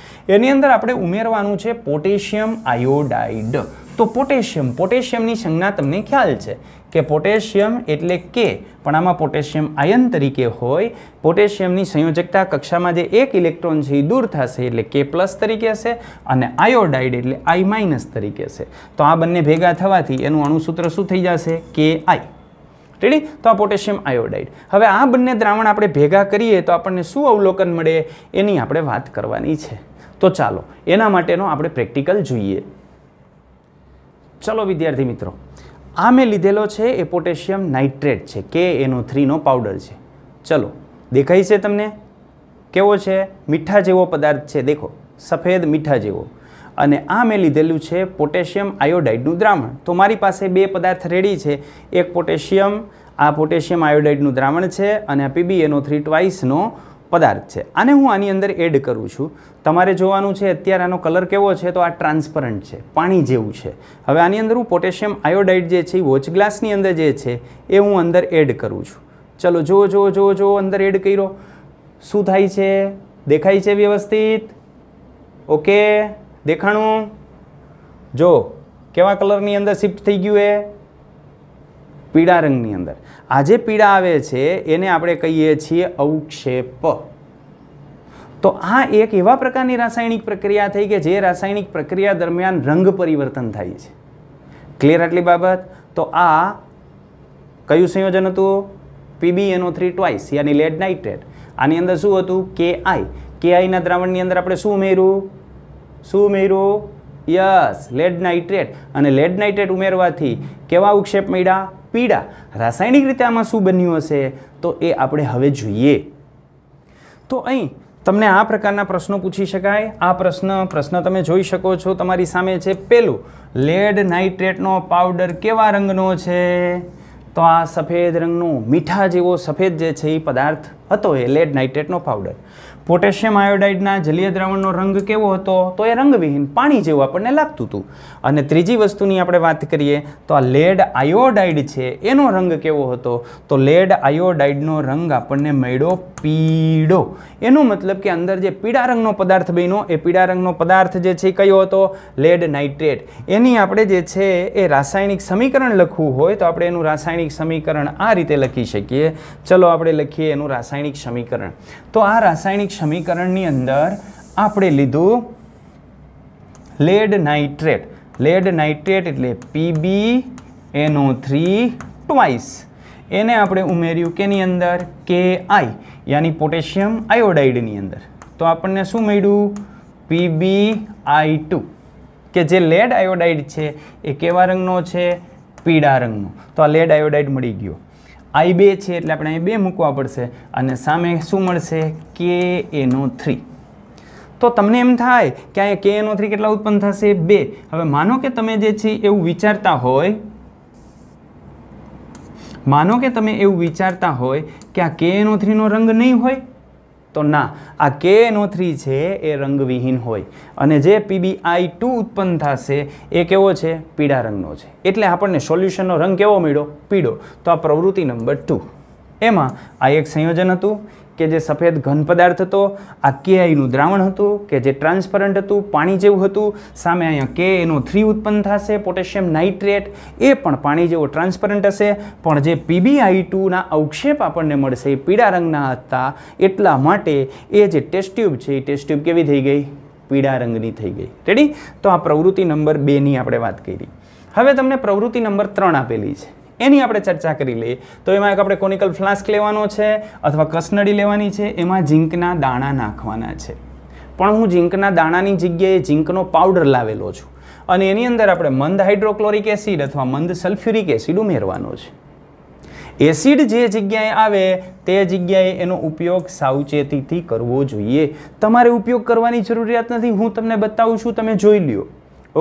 એની અંદર આપણે ઉમેરવાનું છે પોટેશિયમ આયોડાઇડ તો પોટેશિયમ પોટેશિયમની સંજ્ઞા તમને ખ્યાલ છે કે પોટેશિયમ એટલે કે પણ આમાં પોટેશિયમ આયન તરીકે હોય પોટેશિયમની સંયોજકતા કક્ષામાં જે એક ઇલેક્ટ્રોન છે એ દૂર થશે એટલે કે પ્લસ તરીકે હશે અને આયોડાઇડ એટલે આઈ માઇનસ તરીકે છે તો આ બંને ભેગા થવાથી એનું અણુસૂત્ર શું થઈ જશે કે આઈ રેડી તો આ પોટેશિયમ આયોડાઇડ હવે આ બંને દ્રાવણ આપણે ભેગા કરીએ તો આપણને શું અવલોકન મળે એની આપણે વાત કરવાની છે તો ચાલો એના માટેનો આપણે પ્રેક્ટિકલ જોઈએ ચલો વિદ્યાર્થી મિત્રો આ મેં લીધેલો છે એ પોટેશિયમ નાઇટ્રેટ છે કે એનો થ્રીનો પાવડર છે ચલો દેખાય છે તમને કેવો છે મીઠા જેવો પદાર્થ છે દેખો સફેદ મીઠા જેવો અને આ મેં લીધેલું છે પોટેશિયમ આયોડાઇડનું દ્રાવણ તો મારી પાસે બે પદાર્થ રેડી છે એક પોટેશિયમ આ પોટેશિયમ આયોડાઇડનું દ્રાવણ છે અને આ પીબીએનો થ્રી ટ્વાઇસનો પદાર્થ છે આને હું આની અંદર એડ કરું છું તમારે જોવાનું છે અત્યારે આનો કલર કેવો છે તો આ ટ્રાન્સપરન્ટ છે પાણી જેવું છે હવે આની અંદર હું પોટેશિયમ આયોડાઇડ જે છે એ વોચ ગ્લાસની અંદર જે છે એ હું અંદર એડ કરું છું ચલો જુઓ જુઓ જુઓ જુઓ અંદર એડ કર્યો શું થાય છે દેખાય છે વ્યવસ્થિત ઓકે દેખાણું જો કેવા કલરની અંદર શિફ્ટ થઈ ગયું એ પીળા રંગની અંદર આ જે પીળા આવે છે એને આપણે કહીએ છીએ અવક્ષેપ તો આ એક એવા પ્રકારની રાસાયણિક પ્રક્રિયા થઈ કે જે રાસાયણિક પ્રક્રિયા દરમિયાન રંગ પરિવર્તન થાય છે ક્લિયર આટલી બાબત તો આ કયું સંયોજન હતું પીબીએનઓ થ્રી ટ્વાઇસ યાની લેડ નાઇટ્રેટ આની અંદર શું હતું કે આઈ કે આઈના દ્રાવણની અંદર આપણે શું ઉમેર્યું શું ઉમેર્યું યસ લેડ નાઇટ્રેટ અને લેડ નાઇટ્રેટ ઉમેરવાથી કેવા ઉક્ષેપ મળ્યા પીડા રાસાયણિક રીતે આમાં શું બન્યું હશે તો એ આપણે હવે જોઈએ તો અહીં તમને આ પ્રકારના પ્રશ્નો પૂછી શકાય આ પ્રશ્ન પ્રશ્ન તમે જોઈ શકો છો તમારી સામે છે પહેલું લેડ નાઇટ્રેટનો પાવડર કેવા રંગનો છે તો આ સફેદ રંગનો મીઠા જેવો સફેદ જે છે એ પદાર્થ હતો એ લેડ નાઇટ્રેટનો પાવડર પોટેશિયમ આયોડાઇડના જલીય દ્રાવણનો રંગ કેવો હતો તો એ રંગવિહીન પાણી જેવું આપણને લાગતું હતું અને ત્રીજી વસ્તુની આપણે વાત કરીએ તો આ લેડ આયોડાઇડ છે એનો રંગ કેવો હતો તો લેડ આયોડાઇડનો રંગ આપણને મળ્યો પીળો એનો મતલબ કે અંદર જે પીળા રંગનો પદાર્થ બન્યો એ પીળા રંગનો પદાર્થ જે છે કયો હતો લેડ નાઇટ્રેટ એની આપણે જે છે એ રાસાયણિક સમીકરણ લખવું હોય તો આપણે એનું રાસાયણિક સમીકરણ આ રીતે લખી શકીએ ચલો આપણે લખીએ એનું રાસાયણિક સમીકરણ તો આ રાસાયણિક સમીકરણની અંદર આપણે લીધું લેડ નાઇટ્રેટ લેડ નાઇટ્રેટ એટલે પીબી એનો થ્રી ટ્વાઇસ એને આપણે ઉમેર્યું કેની અંદર કે આઈ યાની પોટેશિયમ આયોડાઇડની અંદર તો આપણને શું મળ્યું પીબી આઈ ટુ કે જે લેડ આયોડાઇડ છે એ કેવા રંગનો છે પીળા રંગનો તો આ લેડ આયોડાઇડ મળી ગયો આઈ બે છે એટલે આપણે અહીં બે મૂકવા પડશે અને સામે શું મળશે કે એનો થ્રી તો તમને એમ થાય કે અહીંયા કે એનો થ્રી કેટલા ઉત્પન્ન થશે બે હવે માનો કે તમે જે છે એવું વિચારતા હોય માનો કે તમે એવું વિચારતા હોય કે આ કે એનો થ્રીનો રંગ નહીં હોય તો ના આ કે એનો થ્રી છે એ રંગવિહીન હોય અને જે પીબીઆઈ ટુ ઉત્પન્ન થશે એ કેવો છે પીળા રંગનો છે એટલે આપણને સોલ્યુશનનો રંગ કેવો મળ્યો પીળો તો આ પ્રવૃત્તિ નંબર ટુ એમાં આ એક સંયોજન હતું કે જે સફેદ ઘન પદાર્થ હતો આ કે આઈનું દ્રાવણ હતું કે જે ટ્રાન્સપરન્ટ હતું પાણી જેવું હતું સામે અહીંયા કે એનો થ્રી ઉત્પન્ન થશે પોટેશિયમ નાઇટ્રેટ એ પણ પાણી જેવો ટ્રાન્સપરન્ટ હશે પણ જે પીબીઆઈ ટુના અવક્ષેપ આપણને મળશે એ પીળા રંગના હતા એટલા માટે એ જે ટેસ્ટ્યુબ છે એ ટેસ્ટ ટ્યુબ કેવી થઈ ગઈ પીળા રંગની થઈ ગઈ રેડી તો આ પ્રવૃત્તિ નંબર બેની આપણે વાત કરી હવે તમને પ્રવૃત્તિ નંબર ત્રણ આપેલી છે એની આપણે ચર્ચા કરી લઈએ તો એમાં એક આપણે કોનિકલ ફ્લાસ્ક લેવાનો છે અથવા કસનડી લેવાની છે એમાં ઝીંકના દાણા નાખવાના છે પણ હું ઝીંકના દાણાની જગ્યાએ ઝીંકનો પાવડર લાવેલો છું અને એની અંદર આપણે મંદ હાઇડ્રોક્લોરિક એસિડ અથવા મંદ સલ્ફ્યુરિક એસિડ ઉમેરવાનો છે એસિડ જે જગ્યાએ આવે તે જગ્યાએ એનો ઉપયોગ સાવચેતીથી કરવો જોઈએ તમારે ઉપયોગ કરવાની જરૂરિયાત નથી હું તમને બતાવું છું તમે જોઈ લ્યો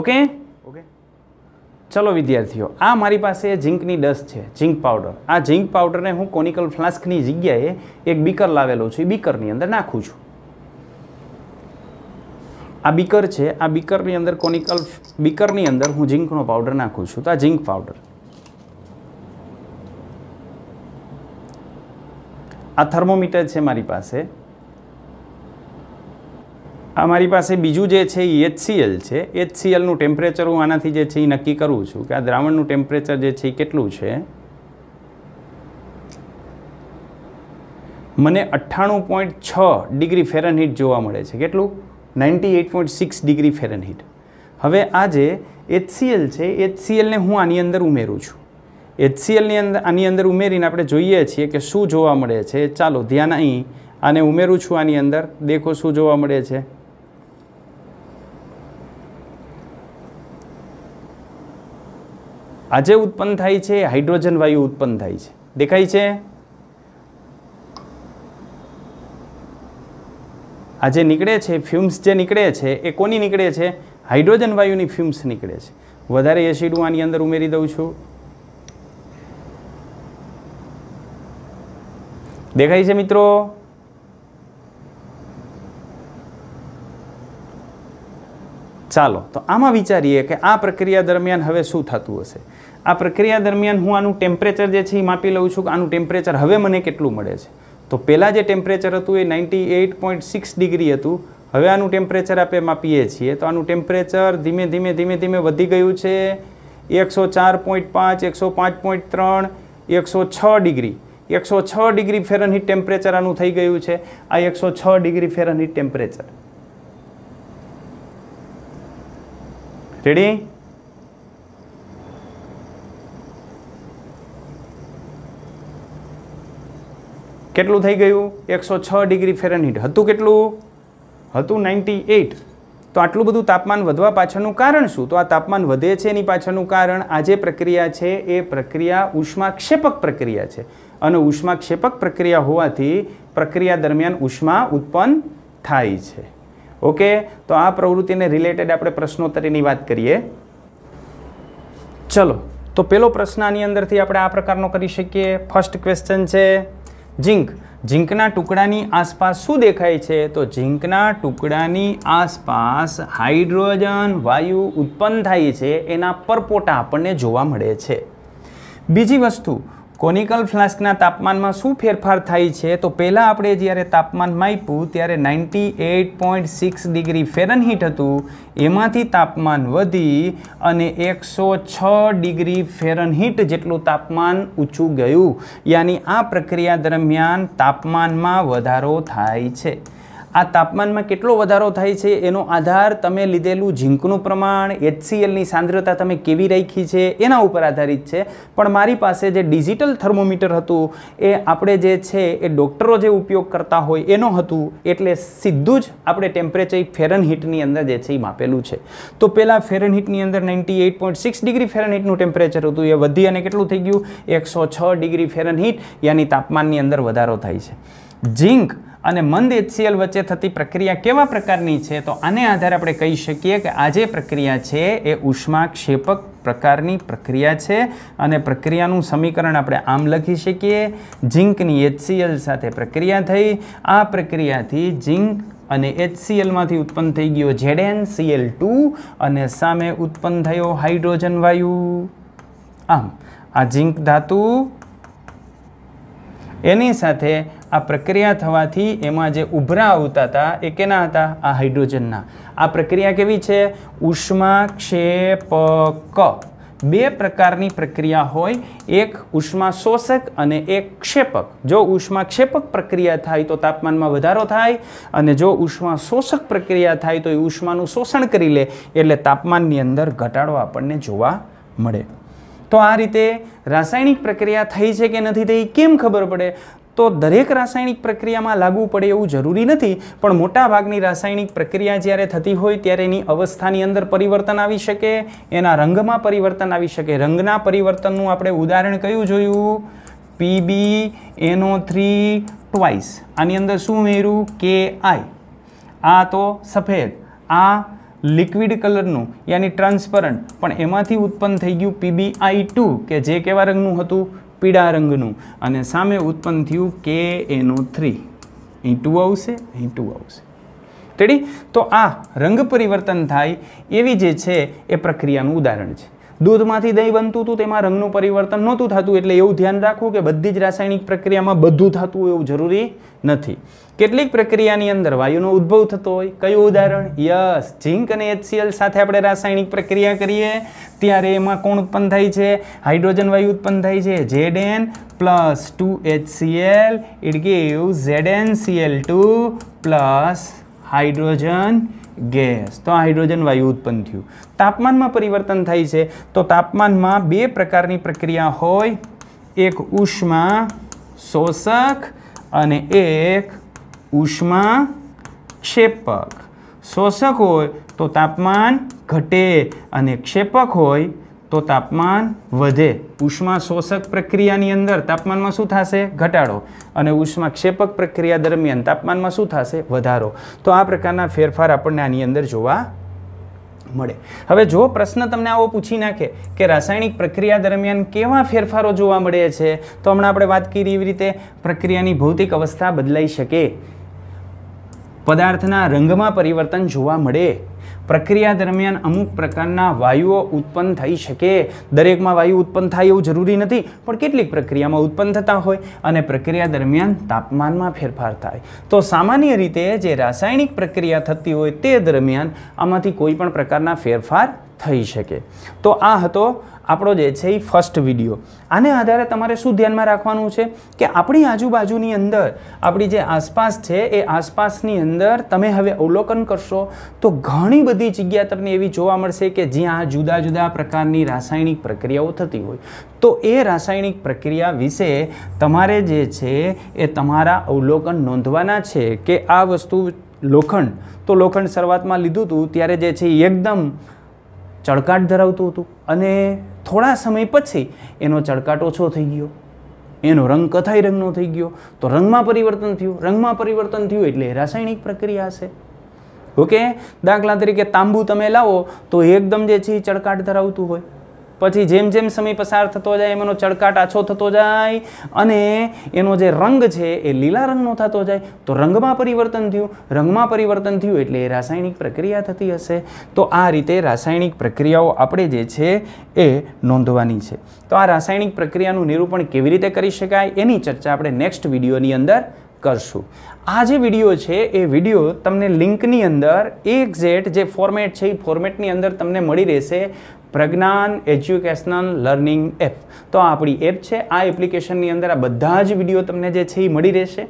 ઓકે ચલો વિદ્યાર્થીઓ આ મારી પાસે ઝીંકની ડસ છે ઝીંક પાવડર આ ઝીંક પાવડરને હું કોનિકલ ફ્લાસ્કની જગ્યાએ એક બીકર લાવેલો છું એ બીકરની અંદર નાખું છું આ બીકર છે આ બીકરની અંદર કોનિકલ બીકરની અંદર હું ઝીંકનો પાવડર નાખું છું તો આ ઝીંક પાવડર આ થર્મોમીટર છે મારી પાસે આ મારી પાસે બીજું જે છે એ એચ એચસીએલ છે એચ એચસીએલનું ટેમ્પરેચર હું આનાથી જે છે એ નક્કી કરું છું કે આ દ્રાવણનું ટેમ્પરેચર જે છે એ કેટલું છે મને અઠ્ઠાણું પોઈન્ટ છ ડિગ્રી ફેરનહીટ જોવા મળે છે કેટલું ninety eight point six degree Fahrenheit હવે આ જે એચસીએલ છે એચ એચસીએલને હું આની અંદર ઉમેરું છું એચ સી એલની અંદર આની અંદર ઉમેરીને આપણે જોઈએ છીએ કે શું જોવા મળે છે ચાલો ધ્યાન અહીં આને ઉમેરું છું આની અંદર દેખો શું જોવા મળે છે આજે ઉત્પન્ન થાય છે હાઇડ્રોજન વાયુ ઉત્પન્ન થાય છે દેખાય છે આજે નીકળે છે ફ્યુમ્સ જે નીકળે છે એ કોની નીકળે છે હાઇડ્રોજન વાયુની ફ્યુમ્સ નીકળે છે વધારે એસિડ હું આની અંદર ઉમેરી દઉં છું દેખાય છે મિત્રો ચાલો તો આમાં વિચારીએ કે આ પ્રક્રિયા દરમિયાન હવે શું થતું હશે આ પ્રક્રિયા દરમિયાન હું આનું ટેમ્પરેચર જે છે એ માપી લઉં છું કે આનું ટેમ્પરેચર હવે મને કેટલું મળે છે તો પહેલાં જે ટેમ્પરેચર હતું એ ninety eight point six degree હતું હવે આનું ટેમ્પરેચર આપણે માપીએ છીએ તો આનું ટેમ્પરેચર ધીમે ધીમે ધીમે ધીમે વધી ગયું છે એકસો ચાર પોઈન્ટ પાંચ એકસો પાંચ પોઈન્ટ ત્રણ એકસો છ ડિગ્રી એકસો છ ડિગ્રી ફેરનહિટ ટેમ્પરેચર આનું થઈ ગયું છે આ એકસો છ ડિગ્રી ફેરનહિટ ટેમ્પરેચર રેડી કેટલું થઈ ગયું એકસો છ ડિગ્રી ફેરનહીટ હતું કેટલું હતું નાઇન્ટી એઇટ તો આટલું બધું તાપમાન વધવા પાછળનું કારણ શું તો આ તાપમાન વધે છે એની પાછળનું કારણ આ જે પ્રક્રિયા છે એ પ્રક્રિયા ઉષ્માક્ષેપક પ્રક્રિયા છે અને ઉષ્માક્ષેપક પ્રક્રિયા હોવાથી પ્રક્રિયા દરમિયાન ઉષ્મા ઉત્પન્ન થાય છે ઓકે તો આ પ્રવૃત્તિને રિલેટેડ આપણે પ્રશ્નોત્તરીની વાત કરીએ ચલો તો પેલો પ્રશ્ન આની અંદરથી આપણે આ પ્રકારનો કરી શકીએ ફર્સ્ટ ક્વેશ્ચન છે ઝીંક ઝીંકના ટુકડાની આસપાસ શું દેખાય છે તો ઝીંકના ટુકડાની આસપાસ હાઇડ્રોજન વાયુ ઉત્પન્ન થાય છે એના પરપોટા આપણને જોવા મળે છે બીજી વસ્તુ કોનિકલ ફ્લાસ્કના તાપમાનમાં શું ફેરફાર થાય છે તો પહેલાં આપણે જ્યારે તાપમાન માપ્યું ત્યારે ninety eight point six degree Fahrenheit હતું એમાંથી તાપમાન વધી અને એકસો છ ડિગ્રી ફેરનહીટ જેટલું તાપમાન ઊંચું ગયું યાની આ પ્રક્રિયા દરમિયાન તાપમાનમાં વધારો થાય છે આ તાપમાનમાં કેટલો વધારો થાય છે એનો આધાર તમે લીધેલું ઝીંકનું પ્રમાણ એચસીએલની સાંદ્રતા તમે કેવી રાખી છે એના ઉપર આધારિત છે પણ મારી પાસે જે ડિજિટલ થર્મોમીટર હતું એ આપણે જે છે એ ડૉક્ટરો જે ઉપયોગ કરતા હોય એનો હતું એટલે સીધું જ આપણે ટેમ્પરેચર ફેરનહીટની અંદર જે છે એ માપેલું છે તો પહેલાં ફેરનહીટની અંદર ninety eight point six degree ફેરનહીટનું ટેમ્પરેચર હતું એ વધી અને કેટલું થઈ ગયું એકસો છ ડિગ્રી ફેરનહીટ યાની તાપમાનની અંદર વધારો થાય છે ઝીંક અને મંદ એચસીએલ વચ્ચે થતી પ્રક્રિયા કેવા પ્રકારની છે તો આને આધારે આપણે કહી શકીએ કે આ જે પ્રક્રિયા છે એ ઉષ્માક્ષેપક પ્રકારની પ્રક્રિયા છે અને પ્રક્રિયાનું સમીકરણ આપણે આમ લખી શકીએ ઝીંકની એચસીએલ સાથે પ્રક્રિયા થઈ આ પ્રક્રિયાથી ઝીંક અને એચસીએલમાંથી ઉત્પન્ન થઈ ગયો ઝેડએન સીએલ ટુ અને સામે ઉત્પન્ન થયો હાઇડ્રોજન વાયુ આમ આ ઝીંક ધાતુ એની સાથે આ પ્રક્રિયા થવાથી એમાં જે ઉભરા આવતા હતા એ કેના હતા આ હાઇડ્રોજનના આ પ્રક્રિયા કેવી છે ઉષ્માક્ષેપક બે પ્રકારની પ્રક્રિયા હોય એક ઉષ્મા શોષક અને એક ક્ષેપક જો ઉષ્મા ક્ષેપક પ્રક્રિયા થાય તો તાપમાનમાં વધારો થાય અને જો ઉષ્મા શોષક પ્રક્રિયા થાય તો એ ઉષ્માનું શોષણ કરી લે એટલે તાપમાનની અંદર ઘટાડો આપણને જોવા મળે તો આ રીતે રાસાયણિક પ્રક્રિયા થઈ છે કે નથી થઈ કેમ ખબર પડે તો દરેક રાસાયણિક પ્રક્રિયામાં લાગુ પડે એવું જરૂરી નથી પણ મોટાભાગની રાસાયણિક પ્રક્રિયા જ્યારે થતી હોય ત્યારે એની અવસ્થાની અંદર પરિવર્તન આવી શકે એના રંગમાં પરિવર્તન આવી શકે રંગના પરિવર્તનનું આપણે ઉદાહરણ કયું જોયું પીબી એનો થ્રી ટ્વાઇસ આની અંદર શું ઉમેર્યું કે આઈ આ તો સફેદ આ લિક્વિડ કલરનું યાની ટ્રાન્સપરન્ટ પણ એમાંથી ઉત્પન્ન થઈ ગયું પીબીઆઈ ટુ કે જે કેવા રંગનું હતું પીળા રંગનું અને સામે ઉત્પન્ન થયું કે એનો થ્રી અહીં ટુ આવશે અહીં ટુ આવશે તેડી તો આ રંગ પરિવર્તન થાય એવી જે છે એ પ્રક્રિયાનું ઉદાહરણ છે દૂધમાંથી દહીં બનતું હતું તેમાં રંગનું પરિવર્તન નહોતું થતું એટલે એવું ધ્યાન રાખવું કે બધી જ રાસાયણિક પ્રક્રિયામાં બધું થતું એવું જરૂરી નથી કેટલીક પ્રક્રિયાની અંદર વાયુનો ઉદ્ભવ થતો હોય કયું ઉદાહરણ યસ ઝિંક અને એચસીએલ સાથે આપણે રાસાયણિક પ્રક્રિયા કરીએ ત્યારે એમાં કોણ ઉત્પન્ન થાય છે હાઇડ્રોજન વાયુ ઉત્પન્ન થાય છે Z N plus two HCl it give Z N Cl two plus hydrogen gas તો હાઇડ્રોજન વાયુ ઉત્પન્ન થયું તાપમાનમાં પરિવર્તન થાય છે તો તાપમાનમાં બે પ્રકારની પ્રક્રિયા હોય એક ઉષ્મા શોષક અને એક ઉષ્મા ક્ષેપક શોષક હોય તો તાપમાન ઘટે અને ક્ષેપક હોય તો તાપમાન વધે ઉષ્મા શોષક પ્રક્રિયાની અંદર તાપમાનમાં શું થશે ઘટાડો અને ઉષ્મા ક્ષેપક પ્રક્રિયા દરમિયાન તાપમાનમાં શું થશે વધારો તો આ પ્રકારના ફેરફાર આપણને આની અંદર જોવા મળે હવે જો પ્રશ્ન તમને આવો પૂછી નાખે કે રાસાયણિક પ્રક્રિયા દરમિયાન કેવા ફેરફારો જોવા મળે છે તો હમણાં આપણે વાત કરી એવી રીતે પ્રક્રિયાની ભૌતિક અવસ્થા બદલાઈ શકે પદાર્થના રંગમાં પરિવર્તન જોવા મળે પ્રક્રિયા દરમિયાન અમુક પ્રકારના વાયુઓ ઉત્પન્ન થઈ શકે દરેકમાં વાયુ ઉત્પન્ન થાય એવું જરૂરી નથી પણ કેટલીક પ્રક્રિયામાં ઉત્પન્ન થતા હોય અને પ્રક્રિયા દરમિયાન તાપમાનમાં ફેરફાર થાય તો સામાન્ય રીતે જે રાસાયણિક પ્રક્રિયા થતી હોય તે દરમિયાન આમાંથી કોઈ પણ પ્રકારના ફેરફાર થઈ શકે તો આ હતો આપણો જે છે એ ફર્સ્ટ વિડીયો આને આધારે તમારે શું ધ્યાનમાં રાખવાનું છે કે આપણી આજુબાજુની અંદર આપણી જે આસપાસ છે એ આસપાસની અંદર તમે હવે અવલોકન કરશો તો ઘણી બધી જગ્યા તમને એવી જોવા મળશે કે જ્યાં જુદા જુદા પ્રકારની રાસાયણિક પ્રક્રિયાઓ થતી હોય તો એ રાસાયણિક પ્રક્રિયા વિશે તમારે જે છે એ તમારા અવલોકન નોંધવાના છે કે આ વસ્તુ લોખંડ તો લોખંડ શરૂઆતમાં લીધું હતું ત્યારે જે છે એકદમ ચળકાટ ધરાવતું હતું અને થોડા સમય પછી એનો ચળકાટ ઓછો થઈ ગયો એનો રંગ કથાઈ રંગનો થઈ ગયો તો રંગમાં પરિવર્તન થયું રંગમાં પરિવર્તન થયું એટલે રાસાયણિક પ્રક્રિયા હશે ઓકે દાખલા તરીકે તાંબુ તમે લાવો તો એકદમ જે છે ચળકાટ ધરાવતું હોય પછી જેમ જેમ સમય પસાર થતો જાય એમનો ચડકાટ આછો થતો જાય અને એનો જે રંગ છે એ લીલા રંગનો થતો જાય તો રંગમાં પરિવર્તન થયું રંગમાં પરિવર્તન થયું એટલે એ રાસાયણિક પ્રક્રિયા થતી હશે તો આ રીતે રાસાયણિક પ્રક્રિયાઓ આપણે જે છે એ નોંધવાની છે તો આ રાસાયણિક પ્રક્રિયાનું નિરૂપણ કેવી રીતે કરી શકાય એની ચર્ચા આપણે નેક્સ્ટ વિડીયોની અંદર કરશું આ જે વિડીયો છે એ વિડીયો તમને લિંકની અંદર એક જે ફોર્મેટ છે એ ફોર્મેટની અંદર તમને મળી રહેશે પ્રજ્ઞાન એજ્યુકેશનલ લર્નિંગ એપ તો આ આપણી એપ છે આ એપ્લિકેશનની અંદર આ બધા જ વિડીયો તમને જે છે એ મળી રહેશે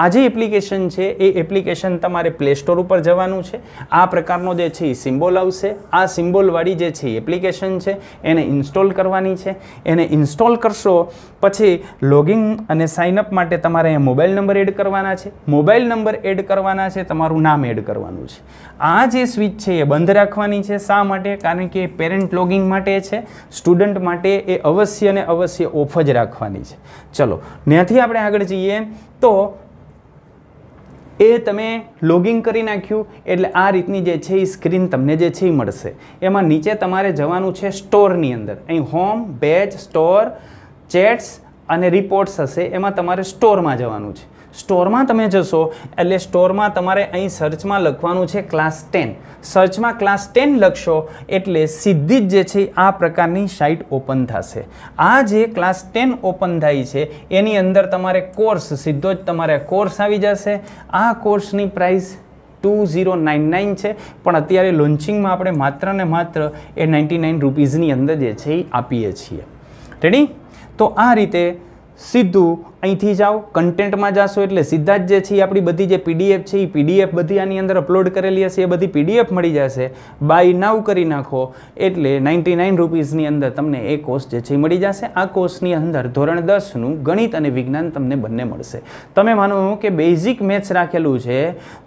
આ જે એપ્લિકેશન છે એ એપ્લિકેશન તમારે પ્લે સ્ટોર ઉપર જવાનું છે આ પ્રકારનો જે છે એ સિમ્બોલ આવશે આ સિમ્બોલવાળી જે છે એપ્લિકેશન છે એને ઇન્સ્ટોલ કરવાની છે એને ઇન્સ્ટોલ કરશો પછી લોગિંગ અને સાઇનઅપ માટે તમારે અહીંયા મોબાઈલ નંબર એડ કરવાના છે મોબાઈલ નંબર એડ કરવાના છે તમારું નામ એડ કરવાનું છે આ જે સ્વિચ છે એ બંધ રાખવાની છે શા માટે કારણ કે પેરેન્ટ લોગિંગ માટે છે સ્ટુડન્ટ માટે એ અવશ્ય ને અવશ્ય ઓફ જ રાખવાની છે ચલો ત્યાંથી આપણે આગળ જઈએ તો એ તમે લોગિંગ કરી નાખ્યું એટલે આ રીતની જે છે એ સ્ક્રીન તમને જે છે એ મળશે એમાં નીચે તમારે જવાનું છે સ્ટોરની અંદર અહીં હોમ બેચ સ્ટોર ચેટ્સ અને રિપોર્ટ્સ હશે એમાં તમારે સ્ટોરમાં જવાનું છે સ્ટોરમાં તમે જશો એટલે સ્ટોરમાં તમારે અહીં સર્ચમાં લખવાનું છે ક્લાસ ટેન સર્ચમાં ક્લાસ ટેન લખશો એટલે સીધી જ જે છે આ પ્રકારની સાઇટ ઓપન થશે આ જે ક્લાસ ટેન ઓપન થાય છે એની અંદર તમારે કોર્સ સીધો જ તમારે કોર્સ આવી જશે આ કોર્સની price two zero nine nine છે પણ અત્યારે લોન્ચિંગમાં આપણે માત્ર ને માત્ર એ નાઇન્ટી નાઇન રૂપીઝની અંદર જે છે એ આપીએ છીએ રેડી તો આ રીતે સીધું અહીંથી જાઓ કન્ટેન્ટમાં જાશો એટલે સીધા જ જે છે એ આપણી બધી જે પીડીએફ છે એ પીડીએફ બધી આની અંદર અપલોડ કરેલી હશે એ બધી પીડીએફ મળી જશે બાય નાવ કરી નાખો એટલે નાઇન્ટી નાઇન રૂપીઝની અંદર તમને એ કોર્સ જે છે એ મળી જશે આ કોર્સની અંદર ધોરણ દસનું ગણિત અને વિજ્ઞાન તમને બંને મળશે તમે માનો કે બેઝિક મેથ્સ રાખેલું છે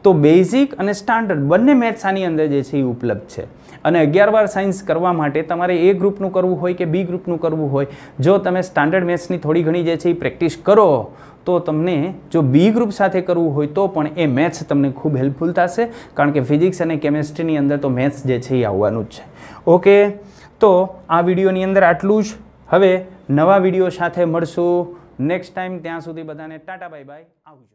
તો બેઝિક અને સ્ટાન્ડર્ડ બંને મેથ્સ આની અંદર જે છે એ ઉપલબ્ધ છે અને અગિયાર બાર સાયન્સ કરવા માટે તમારે એ ગ્રુપનું કરવું હોય કે બી ગ્રુપનું કરવું હોય જો તમે સ્ટાન્ડર્ડ મેથ્સની થોડી ઘણી જે છે એ પ્રેક્ટિસ કરો તો તમને જો બી ગ્રુપ સાથે કરવું હોય તો પણ એ મેથ્સ તમને ખૂબ હેલ્પફુલ થશે કારણ કે ફિઝિક્સ અને કેમેસ્ટ્રીની અંદર તો મેથ્સ જે છે એ આવવાનું જ છે ઓકે તો આ વિડીયોની અંદર આટલું જ હવે નવા વિડીયો સાથે મળશું નેક્સ્ટ ટાઈમ ત્યાં સુધી બધાને ટાટા બાય બાય આવજો